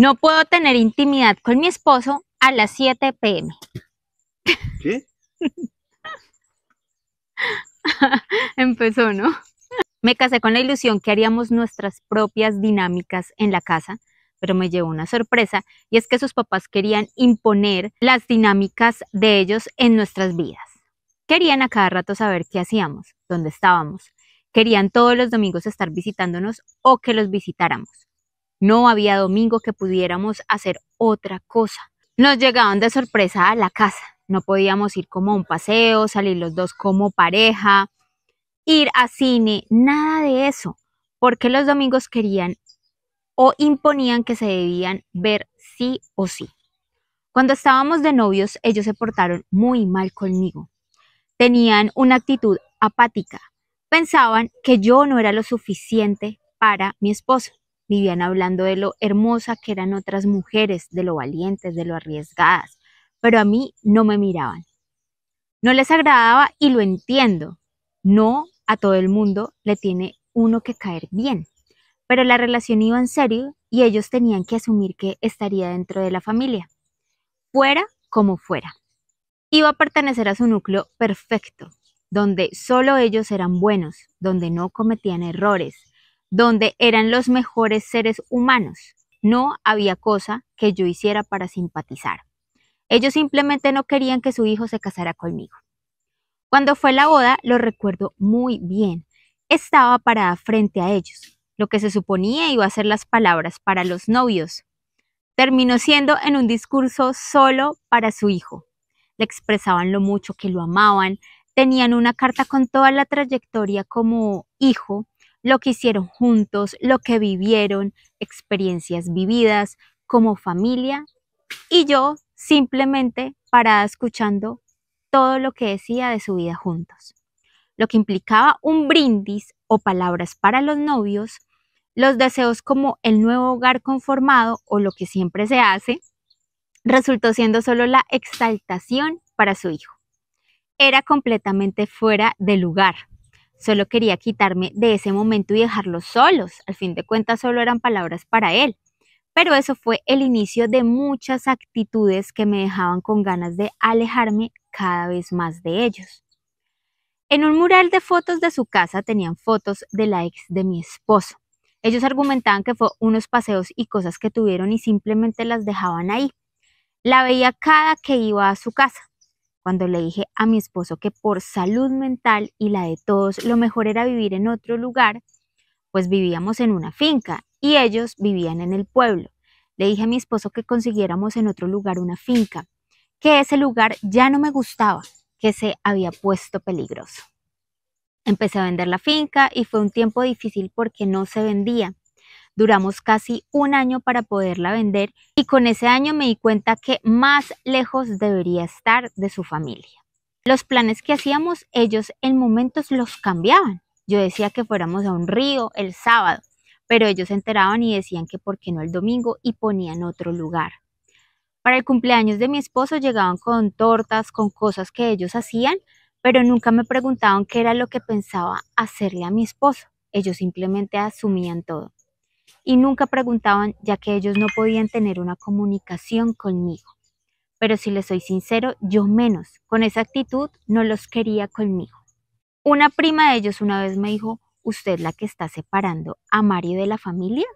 No puedo tener intimidad con mi esposo a las 7 pm. ¿Qué? Empezó, ¿no? Me casé con la ilusión que haríamos nuestras propias dinámicas en la casa, pero me llevó una sorpresa y es que sus papás querían imponer las dinámicas de ellos en nuestras vidas. Querían a cada rato saber qué hacíamos, dónde estábamos. Querían todos los domingos estar visitándonos o que los visitáramos. No había domingo que pudiéramos hacer otra cosa. Nos llegaban de sorpresa a la casa. No podíamos ir como a un paseo, salir los dos como pareja, ir a cine, nada de eso, porque los domingos querían o imponían que se debían ver sí o sí. Cuando estábamos de novios, ellos se portaron muy mal conmigo. Tenían una actitud apática. Pensaban que yo no era lo suficiente para mi esposo vivían hablando de lo hermosa que eran otras mujeres, de lo valientes, de lo arriesgadas, pero a mí no me miraban. No les agradaba y lo entiendo. No a todo el mundo le tiene uno que caer bien, pero la relación iba en serio y ellos tenían que asumir que estaría dentro de la familia, fuera como fuera. Iba a pertenecer a su núcleo perfecto, donde solo ellos eran buenos, donde no cometían errores, donde eran los mejores seres humanos. No había cosa que yo hiciera para simpatizar. Ellos simplemente no querían que su hijo se casara conmigo. Cuando fue la boda, lo recuerdo muy bien. Estaba parada frente a ellos, lo que se suponía iba a ser las palabras para los novios. Terminó siendo en un discurso solo para su hijo. Le expresaban lo mucho que lo amaban, tenían una carta con toda la trayectoria como hijo lo que hicieron juntos, lo que vivieron, experiencias vividas como familia y yo simplemente parada escuchando todo lo que decía de su vida juntos. Lo que implicaba un brindis o palabras para los novios, los deseos como el nuevo hogar conformado o lo que siempre se hace, resultó siendo solo la exaltación para su hijo. Era completamente fuera de lugar. Solo quería quitarme de ese momento y dejarlos solos. Al fin de cuentas solo eran palabras para él. Pero eso fue el inicio de muchas actitudes que me dejaban con ganas de alejarme cada vez más de ellos. En un mural de fotos de su casa tenían fotos de la ex de mi esposo. Ellos argumentaban que fue unos paseos y cosas que tuvieron y simplemente las dejaban ahí. La veía cada que iba a su casa cuando le dije a mi esposo que por salud mental y la de todos lo mejor era vivir en otro lugar, pues vivíamos en una finca y ellos vivían en el pueblo. Le dije a mi esposo que consiguiéramos en otro lugar una finca, que ese lugar ya no me gustaba, que se había puesto peligroso. Empecé a vender la finca y fue un tiempo difícil porque no se vendía. Duramos casi un año para poderla vender y con ese año me di cuenta que más lejos debería estar de su familia. Los planes que hacíamos, ellos en momentos los cambiaban. Yo decía que fuéramos a un río el sábado, pero ellos se enteraban y decían que por qué no el domingo y ponían otro lugar. Para el cumpleaños de mi esposo llegaban con tortas, con cosas que ellos hacían, pero nunca me preguntaban qué era lo que pensaba hacerle a mi esposo. Ellos simplemente asumían todo y nunca preguntaban ya que ellos no podían tener una comunicación conmigo. Pero si les soy sincero, yo menos, con esa actitud no los quería conmigo. Una prima de ellos una vez me dijo, ¿usted la que está separando a Mario de la familia?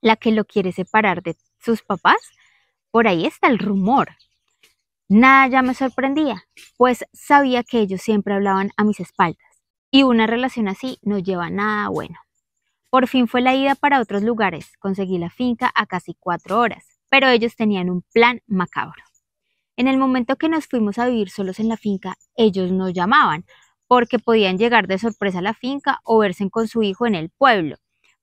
¿La que lo quiere separar de sus papás? Por ahí está el rumor. Nada ya me sorprendía, pues sabía que ellos siempre hablaban a mis espaldas. Y una relación así no lleva nada bueno. Por fin fue la ida para otros lugares. Conseguí la finca a casi cuatro horas, pero ellos tenían un plan macabro. En el momento que nos fuimos a vivir solos en la finca, ellos nos llamaban, porque podían llegar de sorpresa a la finca o verse con su hijo en el pueblo.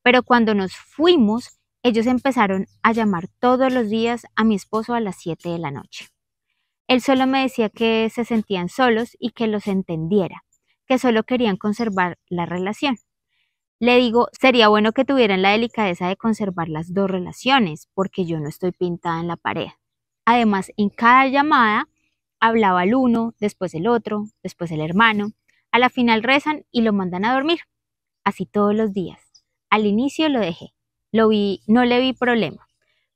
Pero cuando nos fuimos, ellos empezaron a llamar todos los días a mi esposo a las 7 de la noche. Él solo me decía que se sentían solos y que los entendiera, que solo querían conservar la relación le digo, sería bueno que tuvieran la delicadeza de conservar las dos relaciones, porque yo no estoy pintada en la pared. Además, en cada llamada hablaba el uno, después el otro, después el hermano. A la final rezan y lo mandan a dormir. Así todos los días. Al inicio lo dejé. Lo vi, no le vi problema.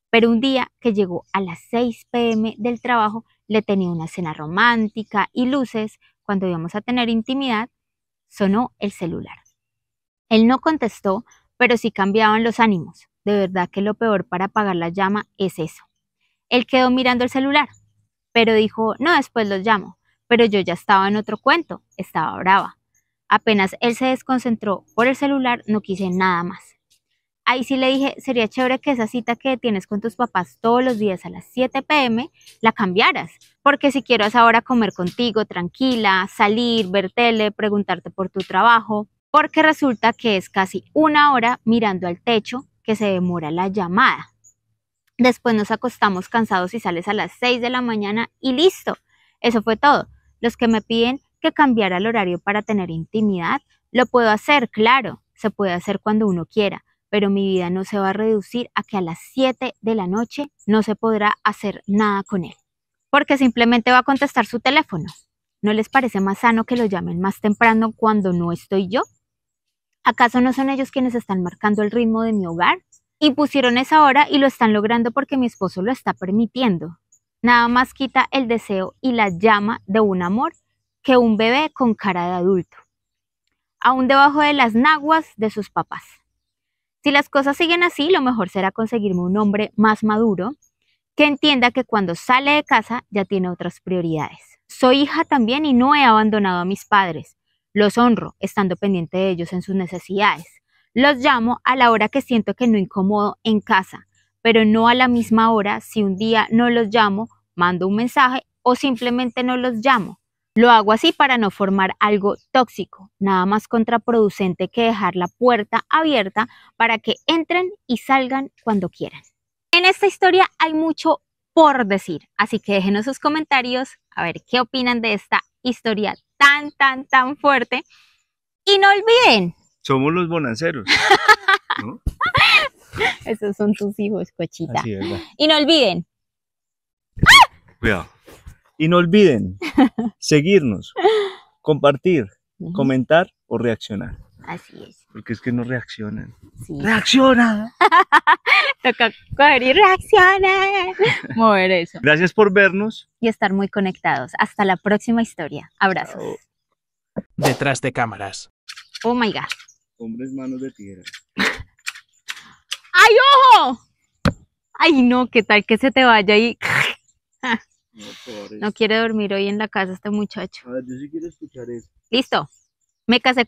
Pero un día que llegó a las 6 pm del trabajo, le tenía una cena romántica y luces. Cuando íbamos a tener intimidad, sonó el celular. Él no contestó, pero sí cambiaban los ánimos. De verdad que lo peor para apagar la llama es eso. Él quedó mirando el celular, pero dijo, no, después los llamo. Pero yo ya estaba en otro cuento, estaba brava. Apenas él se desconcentró por el celular, no quise nada más. Ahí sí le dije, sería chévere que esa cita que tienes con tus papás todos los días a las 7 pm la cambiaras, porque si quiero a esa comer contigo tranquila, salir, ver tele, preguntarte por tu trabajo, porque resulta que es casi una hora mirando al techo que se demora la llamada. Después nos acostamos cansados y sales a las 6 de la mañana y listo. Eso fue todo. Los que me piden que cambiara el horario para tener intimidad, lo puedo hacer, claro, se puede hacer cuando uno quiera, pero mi vida no se va a reducir a que a las 7 de la noche no se podrá hacer nada con él, porque simplemente va a contestar su teléfono. ¿No les parece más sano que lo llamen más temprano cuando no estoy yo? ¿Acaso no son ellos quienes están marcando el ritmo de mi hogar? Y pusieron esa hora y lo están logrando porque mi esposo lo está permitiendo. Nada más quita el deseo y la llama de un amor que un bebé con cara de adulto. Aún debajo de las naguas de sus papás. Si las cosas siguen así, lo mejor será conseguirme un hombre más maduro que entienda que cuando sale de casa ya tiene otras prioridades. Soy hija también y no he abandonado a mis padres. Los honro, estando pendiente de ellos en sus necesidades. Los llamo a la hora que siento que no incomodo en casa, pero no a la misma hora si un día no los llamo, mando un mensaje o simplemente no los llamo. Lo hago así para no formar algo tóxico, nada más contraproducente que dejar la puerta abierta para que entren y salgan cuando quieran. En esta historia hay mucho por decir, así que déjenos sus comentarios a ver qué opinan de esta historial tan, tan, tan fuerte. Y no olviden. Somos los bonanceros. Esos son tus hijos, cochita. y no olviden. ¡Ah! Cuidado. Y no olviden seguirnos, compartir, comentar o reaccionar. Así es. Porque es que no reaccionan. Sí. ¡Reacciona! Toca coger y reaccionar. Mover eso. Gracias por vernos. Y estar muy conectados. Hasta la próxima historia. Abrazos. Detrás de cámaras. Oh my god. Hombres manos de tierra. ¡Ay, ojo! Ay, no, ¿qué tal que se te vaya ahí? no, quiere dormir hoy en la casa este muchacho. yo sí quiero escuchar eso. Listo. Me casé